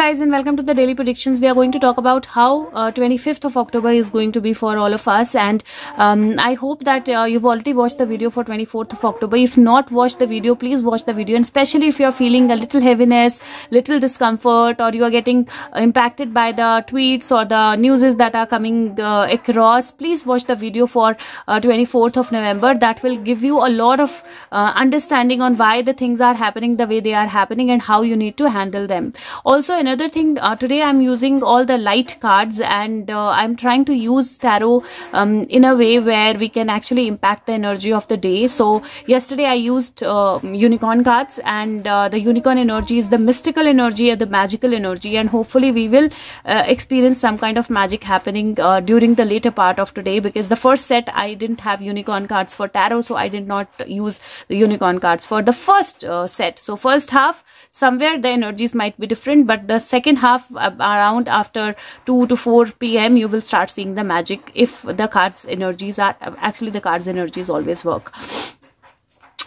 guys and welcome to the daily predictions we are going to talk about how uh, 25th of october is going to be for all of us and um, i hope that uh, you've already watched the video for 24th of october if not watched the video please watch the video and especially if you're feeling a little heaviness little discomfort or you are getting uh, impacted by the tweets or the newses that are coming uh, across please watch the video for 24th uh, of november that will give you a lot of uh, understanding on why the things are happening the way they are happening and how you need to handle them also in another thing uh, today i'm using all the light cards and uh, i'm trying to use tarot um, in a way where we can actually impact the energy of the day so yesterday i used uh, unicorn cards and uh, the unicorn energy is the mystical energy and the magical energy and hopefully we will uh, experience some kind of magic happening uh, during the later part of today because the first set i didn't have unicorn cards for tarot so i did not use the unicorn cards for the first set so first half somewhere the energies might be different but the second half uh, around after 2 to 4 pm you will start seeing the magic if the cards energies are actually the cards energies always work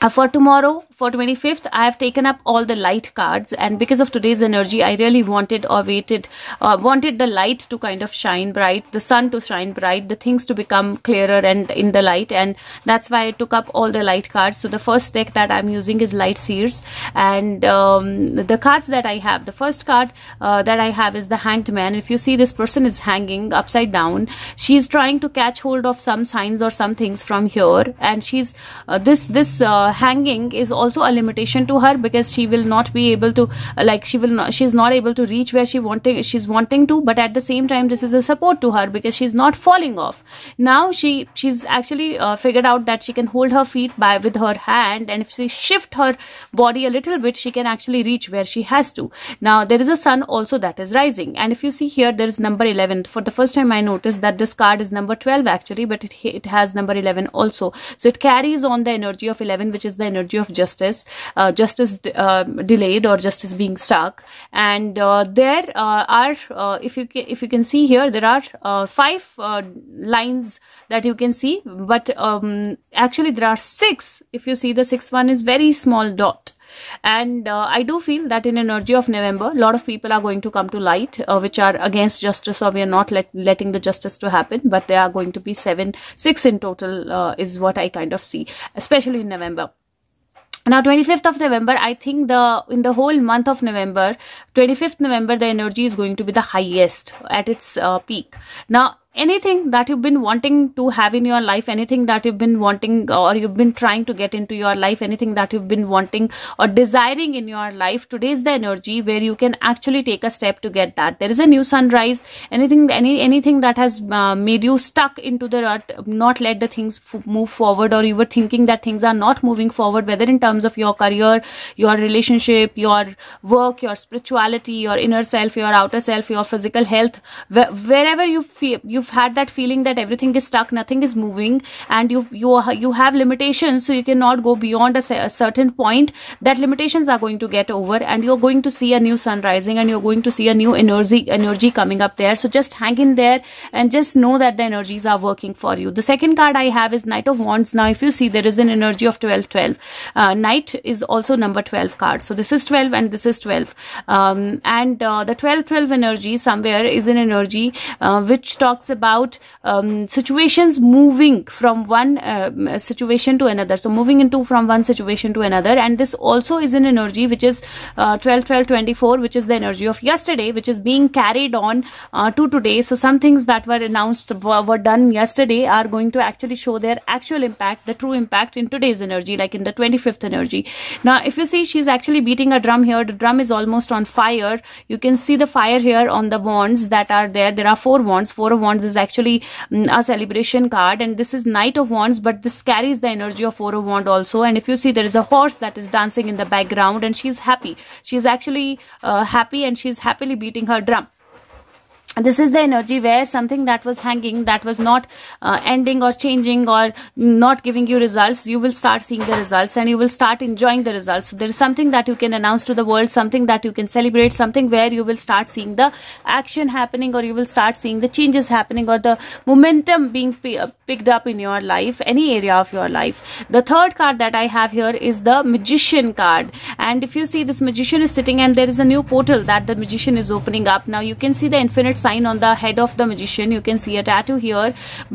uh, for tomorrow for 25th i have taken up all the light cards and because of today's energy i really wanted or waited uh, wanted the light to kind of shine bright the sun to shine bright the things to become clearer and in the light and that's why i took up all the light cards so the first deck that i'm using is light seers and um, the cards that i have the first card uh, that i have is the hanged man if you see this person is hanging upside down she's trying to catch hold of some signs or some things from here and she's uh, this this uh, uh, hanging is also a limitation to her because she will not be able to uh, like she will not she's not able to reach where she wanting she's wanting to but at the same time this is a support to her because she's not falling off now she she's actually uh, figured out that she can hold her feet by with her hand and if she shift her body a little bit she can actually reach where she has to now there is a sun also that is rising and if you see here there is number 11 for the first time i noticed that this card is number 12 actually but it, it has number 11 also so it carries on the energy of 11 which is the energy of justice uh, justice uh, delayed or justice being stuck and uh, there uh, are uh, if you if you can see here there are five lines that you can see but um, actually there are six if you see the sixth one is very small dot and uh, i do feel that in energy of november a lot of people are going to come to light uh, which are against justice or we are not let, letting the justice to happen but there are going to be seven six in total uh, is what i kind of see especially in november now 25th of november i think the in the whole month of november 25th november the energy is going to be the highest at its uh, peak now anything that you've been wanting to have in your life anything that you've been wanting or you've been trying to get into your life anything that you've been wanting or desiring in your life today is the energy where you can actually take a step to get that there is a new sunrise anything any anything that has uh, made you stuck into the rut not let the things move forward or you were thinking that things are not moving forward whether in terms of your career your relationship your work your spirituality your inner self your outer self your physical health wh wherever you feel you you've had that feeling that everything is stuck nothing is moving and you you you have limitations so you cannot go beyond a, a certain point that limitations are going to get over and you're going to see a new sun rising and you're going to see a new energy energy coming up there so just hang in there and just know that the energies are working for you the second card i have is knight of wands now if you see there is an energy of twelve, twelve. uh, knight is also number 12 card so this is 12 and this is 12 um, and uh, the twelve, twelve energy somewhere is an energy uh, which talks about um, situations moving from one uh, situation to another so moving into from one situation to another and this also is an energy which is uh, 12 12 24 which is the energy of yesterday which is being carried on uh, to today so some things that were announced were done yesterday are going to actually show their actual impact the true impact in today's energy like in the 25th energy now if you see she's actually beating a drum here the drum is almost on fire you can see the fire here on the wands that are there there are four wands four of wands Wands is actually mm, a celebration card and this is Knight of Wands but this carries the energy of Four of Wands also and if you see there is a horse that is dancing in the background and she's happy. She's actually uh, happy and she's happily beating her drum this is the energy where something that was hanging that was not uh, ending or changing or not giving you results you will start seeing the results and you will start enjoying the results so there is something that you can announce to the world something that you can celebrate something where you will start seeing the action happening or you will start seeing the changes happening or the momentum being uh, picked up in your life any area of your life the third card that i have here is the magician card and if you see this magician is sitting and there is a new portal that the magician is opening up now you can see the infinite sign on the head of the magician you can see a tattoo here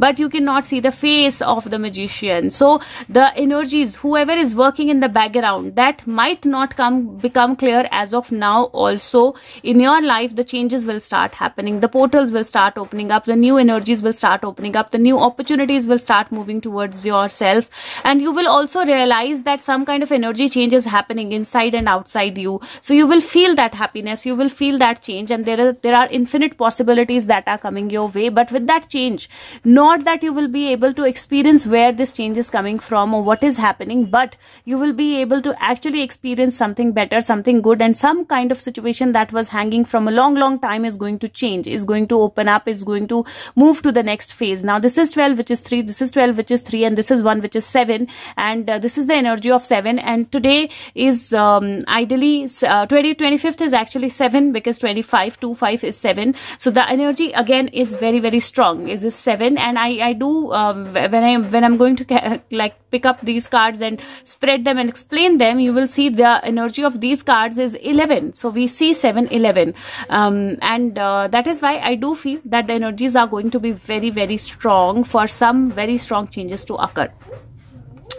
but you cannot see the face of the magician so the energies whoever is working in the background that might not come become clear as of now also in your life the changes will start happening the portals will start opening up the new energies will start opening up the new opportunities will start moving towards yourself and you will also realize that some kind of energy change is happening inside and outside you so you will feel that happiness you will feel that change and there are there are infinite possibilities possibilities that are coming your way but with that change not that you will be able to experience where this change is coming from or what is happening but you will be able to actually experience something better something good and some kind of situation that was hanging from a long long time is going to change is going to open up is going to move to the next phase now this is 12 which is 3 this is 12 which is 3 and this is 1 which is 7 and uh, this is the energy of 7 and today is um, ideally uh, 20 25th is actually 7 because 25 2 5 is 7 so so the energy again is very very strong is a seven and i i do um, when i when i'm going to like pick up these cards and spread them and explain them you will see the energy of these cards is 11 so we see 7 11 um, and uh, that is why i do feel that the energies are going to be very very strong for some very strong changes to occur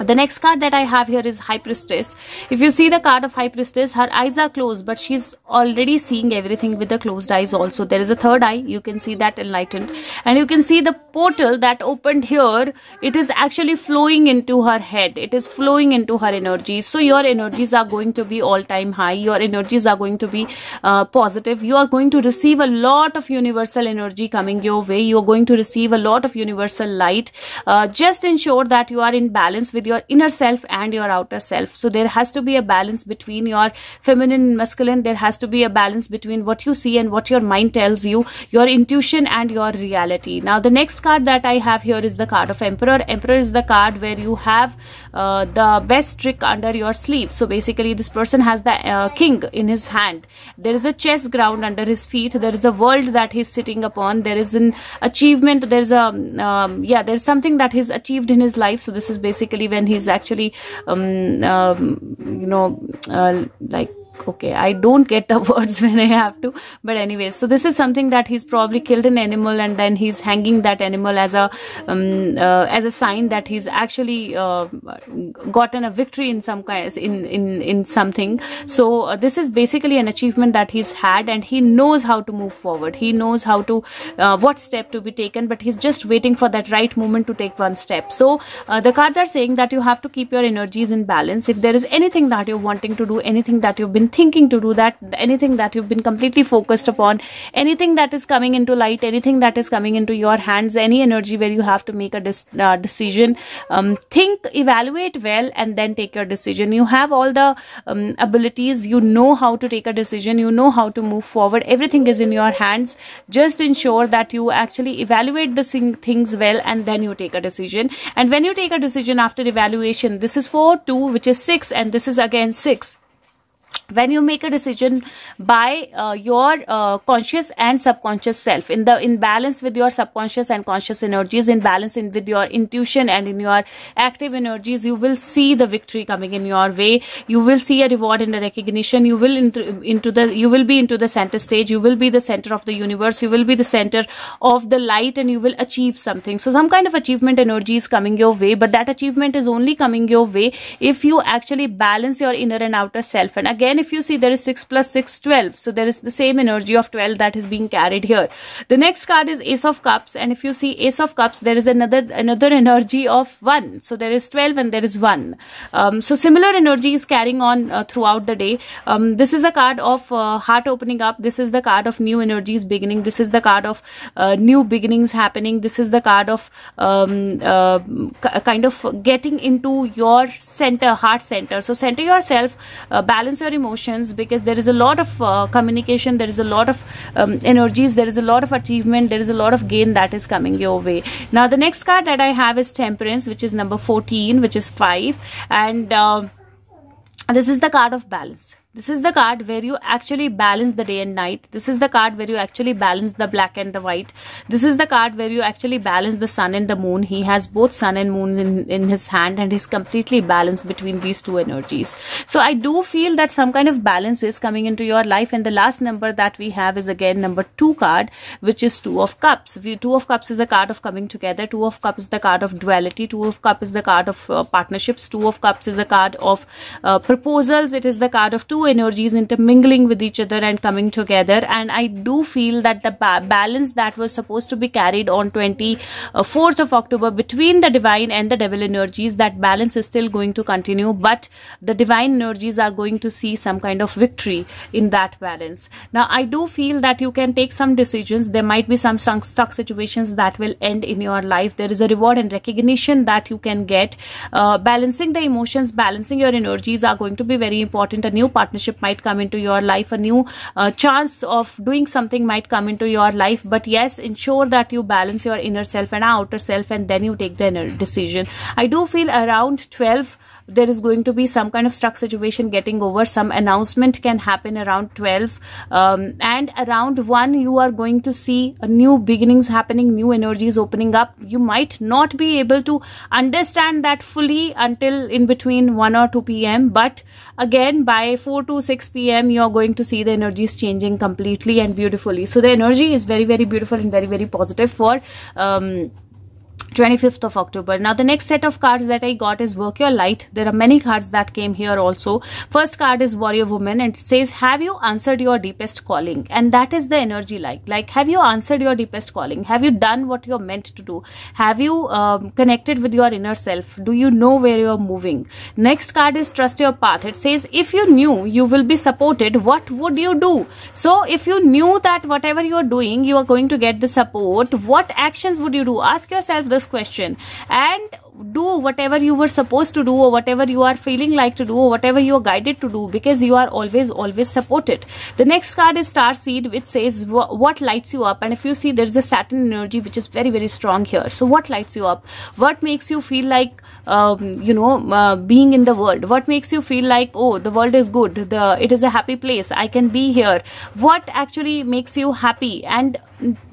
the next card that I have here is High Priestess. If you see the card of High Priestess, her eyes are closed, but she's already seeing everything with the closed eyes also. There is a third eye. You can see that enlightened. And you can see the portal that opened here. It is actually flowing into her head. It is flowing into her energies. So your energies are going to be all time high. Your energies are going to be uh, positive. You are going to receive a lot of universal energy coming your way. You are going to receive a lot of universal light. Uh, just ensure that you are in balance with your inner self and your outer self. So there has to be a balance between your feminine and masculine. There has to be a balance between what you see and what your mind tells you, your intuition and your reality. Now, the next card that I have here is the card of Emperor. Emperor is the card where you have uh, the best trick under your sleeve. So basically, this person has the uh, king in his hand. There is a chess ground under his feet. There is a world that he's sitting upon. There is an achievement. There's a um, yeah. There's something that he's achieved in his life. So this is basically where and he's actually um, um you know uh, like okay i don't get the words when i have to but anyway so this is something that he's probably killed an animal and then he's hanging that animal as a um, uh, as a sign that he's actually uh, gotten a victory in some kind in in in something so uh, this is basically an achievement that he's had and he knows how to move forward he knows how to uh, what step to be taken but he's just waiting for that right moment to take one step so uh, the cards are saying that you have to keep your energies in balance if there is anything that you're wanting to do anything that you've been thinking to do that anything that you've been completely focused upon anything that is coming into light anything that is coming into your hands any energy where you have to make a uh, decision um, think evaluate well and then take your decision you have all the um, abilities you know how to take a decision you know how to move forward everything is in your hands just ensure that you actually evaluate the things well and then you take a decision and when you take a decision after evaluation this is 4 2 which is 6 and this is again 6 when you make a decision by uh, your uh, conscious and subconscious self in the in balance with your subconscious and conscious energies in balance in with your intuition and in your active energies you will see the victory coming in your way you will see a reward and a recognition you will into, into the you will be into the center stage you will be the center of the universe you will be the center of the light and you will achieve something so some kind of achievement energy is coming your way but that achievement is only coming your way if you actually balance your inner and outer self and again if you see there is 6 plus 6 12 so there is the same energy of 12 that is being carried here the next card is ace of cups and if you see ace of cups there is another another energy of 1 so there is 12 and there is 1 um, so similar energy is carrying on uh, throughout the day um, this is a card of uh, heart opening up this is the card of new energies beginning this is the card of uh, new beginnings happening this is the card of um, uh, kind of getting into your center heart center so center yourself uh, balance your your emotions because there is a lot of uh, communication there is a lot of um, energies there is a lot of achievement there is a lot of gain that is coming your way now the next card that i have is temperance which is number 14 which is 5 and uh, this is the card of balance this is the card where you actually balance the day and night. This is the card where you actually balance the black and the white. This is the card where you actually balance the sun and the moon. He has both sun and moon in, in his hand and he's completely balanced between these two energies. So I do feel that some kind of balance is coming into your life. And the last number that we have is again number two card, which is two of cups. Two of cups is a card of coming together. Two of cups is the card of duality. Two of cups is the card of uh, partnerships. Two of cups is a card of uh, proposals. It is the card of two two energies intermingling with each other and coming together and i do feel that the ba- balance that was supposed to be carried on 24th of october between the divine and the devil energies that balance is still going to continue but the divine energies are going to see some kind of victory in that balance now i do feel that you can take some decisions there might be some stuck situations that will end in your life there is a reward and recognition that you can get uh, balancing the emotions balancing your energies are going to be very important a new part partnership might come into your life a new uh, chance of doing something might come into your life but yes ensure that you balance your inner self and outer self and then you take the decision i do feel around 12 there is going to be some kind of stuck situation getting over some announcement can happen around 12 um, and around 1 you are going to see a new beginnings happening new energies opening up you might not be able to understand that fully until in between 1 or 2 p.m but again by 4 to 6 p.m you are going to see the energies changing completely and beautifully so the energy is very very beautiful and very very positive for um, 25th of October. Now the next set of cards that I got is Work Your Light. There are many cards that came here also. First card is Warrior Woman and it says have you answered your deepest calling and that is the energy like like have you answered your deepest calling? Have you done what you're meant to do? Have you um, connected with your inner self? Do you know where you're moving? Next card is Trust Your Path. It says if you knew you will be supported what would you do? So if you knew that whatever you're doing you are going to get the support what actions would you do? Ask yourself this this question and do whatever you were supposed to do or whatever you are feeling like to do or whatever you are guided to do because you are always always supported the next card is star seed which says what lights you up and if you see there's a saturn energy which is very very strong here so what lights you up what makes you feel like um, you know uh, being in the world what makes you feel like oh the world is good the it is a happy place i can be here what actually makes you happy and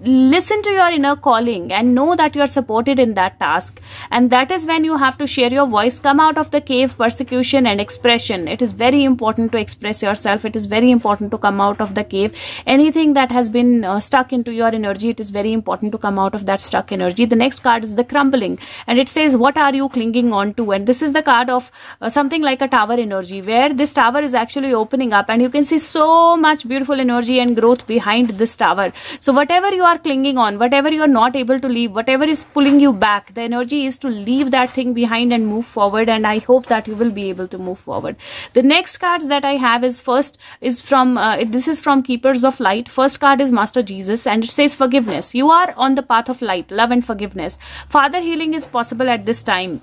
listen to your inner calling and know that you are supported in that task and that is is when you have to share your voice, come out of the cave, persecution and expression. It is very important to express yourself. It is very important to come out of the cave. Anything that has been uh, stuck into your energy, it is very important to come out of that stuck energy. The next card is the crumbling and it says, what are you clinging on to? And this is the card of uh, something like a tower energy where this tower is actually opening up and you can see so much beautiful energy and growth behind this tower. So whatever you are clinging on, whatever you are not able to leave, whatever is pulling you back, the energy is to leave leave that thing behind and move forward and i hope that you will be able to move forward the next cards that i have is first is from uh, this is from keepers of light first card is master jesus and it says forgiveness you are on the path of light love and forgiveness father healing is possible at this time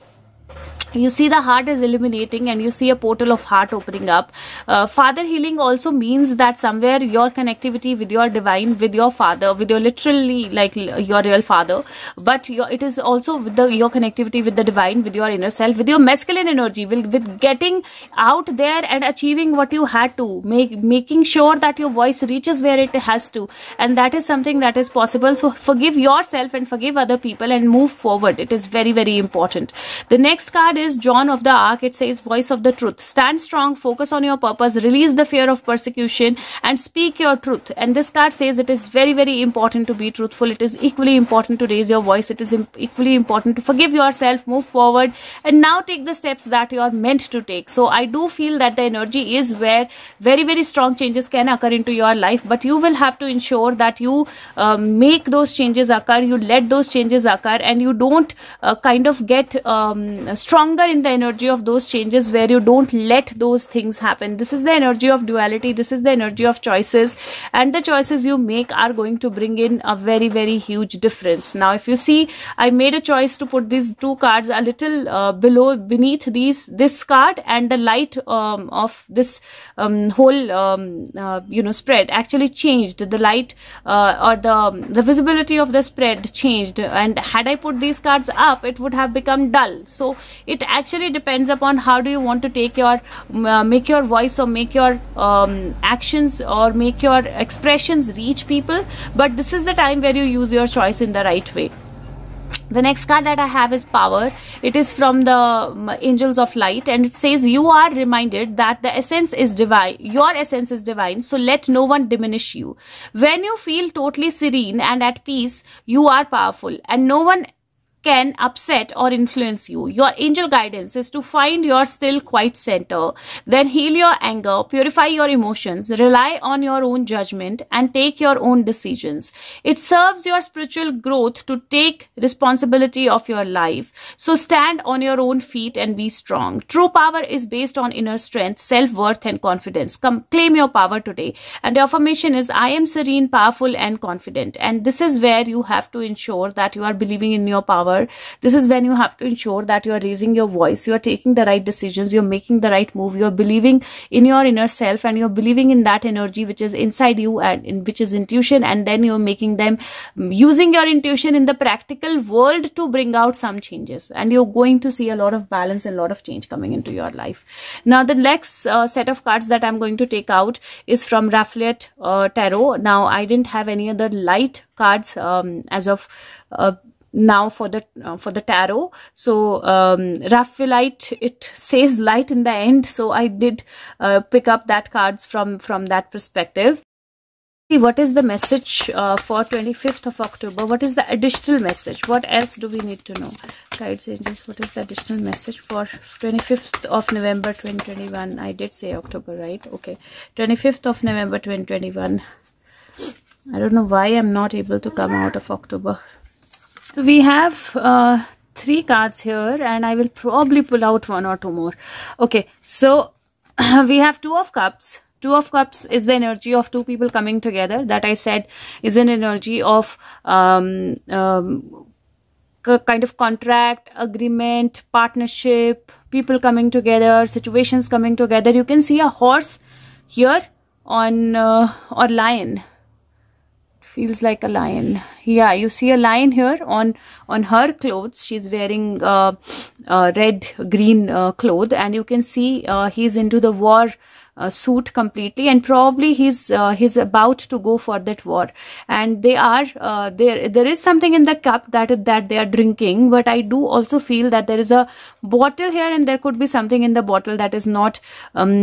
you see the heart is illuminating and you see a portal of heart opening up uh, father healing also means that somewhere your connectivity with your divine with your father with your literally like your real father but your, it is also with the, your connectivity with the divine with your inner self with your masculine energy with, with getting out there and achieving what you had to make making sure that your voice reaches where it has to and that is something that is possible so forgive yourself and forgive other people and move forward it is very very important the next card is says John of the Ark, it says, Voice of the truth. Stand strong, focus on your purpose, release the fear of persecution, and speak your truth. And this card says it is very, very important to be truthful. It is equally important to raise your voice. It is equally important to forgive yourself, move forward, and now take the steps that you are meant to take. So I do feel that the energy is where very, very strong changes can occur into your life, but you will have to ensure that you um, make those changes occur, you let those changes occur, and you don't uh, kind of get um, strong in the energy of those changes where you don't let those things happen this is the energy of duality this is the energy of choices and the choices you make are going to bring in a very very huge difference now if you see i made a choice to put these two cards a little uh, below beneath these this card and the light um, of this um, whole um, uh, you know spread actually changed the light uh, or the um, the visibility of the spread changed and had i put these cards up it would have become dull so it it actually depends upon how do you want to take your uh, make your voice or make your um, actions or make your expressions reach people but this is the time where you use your choice in the right way the next card that i have is power it is from the um, angels of light and it says you are reminded that the essence is divine your essence is divine so let no one diminish you when you feel totally serene and at peace you are powerful and no one can upset or influence you. Your angel guidance is to find your still quiet center, then heal your anger, purify your emotions, rely on your own judgment, and take your own decisions. It serves your spiritual growth to take responsibility of your life. So stand on your own feet and be strong. True power is based on inner strength, self worth, and confidence. Come claim your power today. And the affirmation is I am serene, powerful, and confident. And this is where you have to ensure that you are believing in your power this is when you have to ensure that you are raising your voice you are taking the right decisions you're making the right move you're believing in your inner self and you're believing in that energy which is inside you and in, which is intuition and then you're making them mm, using your intuition in the practical world to bring out some changes and you're going to see a lot of balance and a lot of change coming into your life now the next uh, set of cards that i'm going to take out is from Rafflet uh, tarot now i didn't have any other light cards um, as of uh, now for the uh, for the tarot so um, raphaelite it says light in the end so i did uh, pick up that cards from from that perspective See what is the message uh, for 25th of october what is the additional message what else do we need to know guides angels what is the additional message for 25th of november 2021 i did say october right okay 25th of november 2021 i don't know why i'm not able to come out of october so we have uh, three cards here and I will probably pull out one or two more. Okay, so we have two of cups. Two of cups is the energy of two people coming together that I said is an energy of um, um, kind of contract, agreement, partnership, people coming together, situations coming together. You can see a horse here on uh, or lion feels like a lion yeah you see a lion here on on her clothes she's wearing uh, uh red green uh, cloth and you can see uh, he's into the war uh, suit completely and probably he's uh, he's about to go for that war and they are uh, there there is something in the cup that that they are drinking but i do also feel that there is a bottle here and there could be something in the bottle that is not um,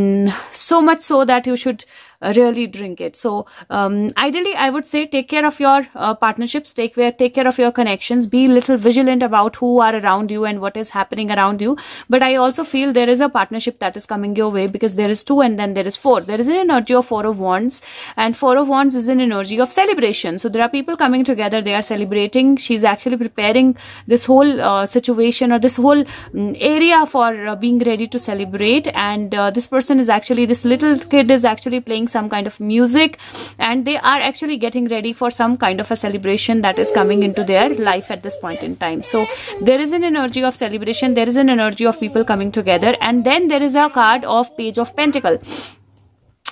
so much so that you should really drink it so um, ideally i would say take care of your uh, partnerships take care take care of your connections be little vigilant about who are around you and what is happening around you but i also feel there is a partnership that is coming your way because there is two and then there is four there is an energy of four of wands and four of wands is an energy of celebration so there are people coming together they are celebrating she's actually preparing this whole uh, situation or this whole um, area for uh, being ready to celebrate and uh, this person is actually this little kid is actually playing some kind of music and they are actually getting ready for some kind of a celebration that is coming into their life at this point in time so there is an energy of celebration there is an energy of people coming together and then there is a card of page of pentacle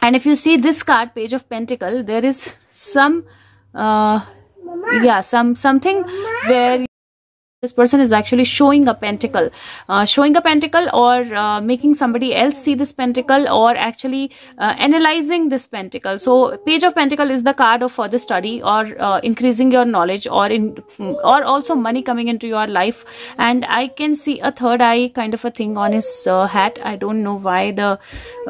and if you see this card page of pentacle there is some uh, yeah some something where this person is actually showing a pentacle uh, showing a pentacle or uh, making somebody else see this pentacle or actually uh, analyzing this pentacle so page of pentacle is the card of further study or uh, increasing your knowledge or in or also money coming into your life and i can see a third eye kind of a thing on his uh, hat i don't know why the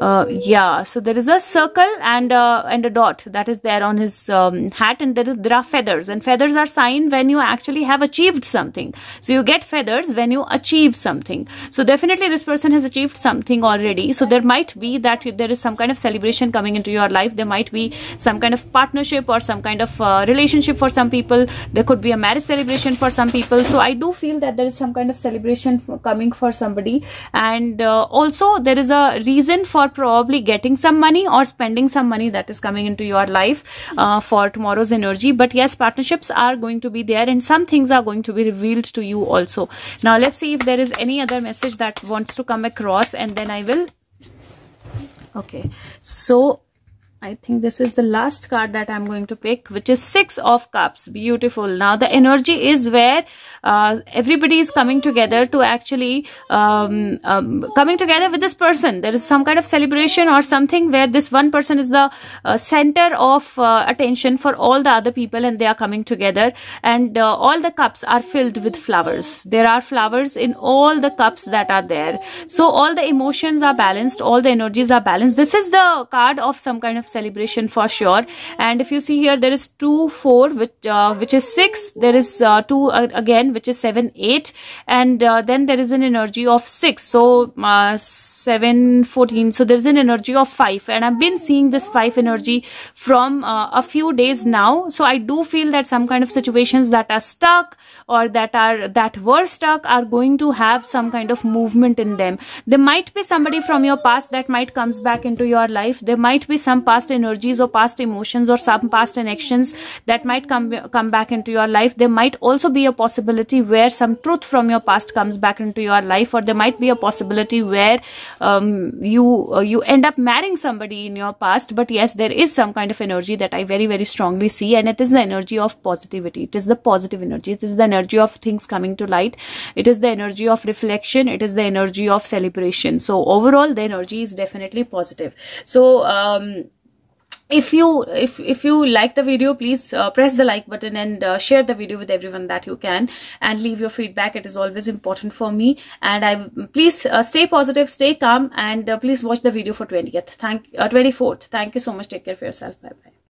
uh, yeah so there is a circle and and a dot that is there on his um, hat and there, there are feathers and feathers are sign when you actually have achieved something so you get feathers when you achieve something. So definitely this person has achieved something already. So there might be that there is some kind of celebration coming into your life. There might be some kind of partnership or some kind of uh, relationship for some people. There could be a marriage celebration for some people. So I do feel that there is some kind of celebration for coming for somebody. And uh, also there is a reason for probably getting some money or spending some money that is coming into your life uh, for tomorrow's energy. But yes, partnerships are going to be there and some things are going to be revealed to you also now let's see if there is any other message that wants to come across and then i will okay so I think this is the last card that I'm going to pick, which is Six of Cups. Beautiful. Now, the energy is where uh, everybody is coming together to actually um, um, coming together with this person. There is some kind of celebration or something where this one person is the uh, center of uh, attention for all the other people and they are coming together. And uh, all the cups are filled with flowers. There are flowers in all the cups that are there. So, all the emotions are balanced. All the energies are balanced. This is the card of some kind of celebration for sure and if you see here there is 2 4 which uh, which is 6 there is uh, 2 uh, again which is 7 8 and uh, then there is an energy of 6 so uh, 7 14 so there's an energy of 5 and I've been seeing this 5 energy from uh, a few days now so I do feel that some kind of situations that are stuck or that are that were stuck are going to have some kind of movement in them there might be somebody from your past that might comes back into your life there might be some past past energies or past emotions or some past actions that might come come back into your life there might also be a possibility where some truth from your past comes back into your life or there might be a possibility where um, you uh, you end up marrying somebody in your past but yes there is some kind of energy that i very very strongly see and it is the energy of positivity it is the positive energy it is the energy of things coming to light it is the energy of reflection it is the energy of celebration so overall the energy is definitely positive so um if you if if you like the video please uh, press the like button and uh, share the video with everyone that you can and leave your feedback it is always important for me and i please uh, stay positive stay calm and uh, please watch the video for 20th thank 24th uh, thank you so much take care for yourself bye bye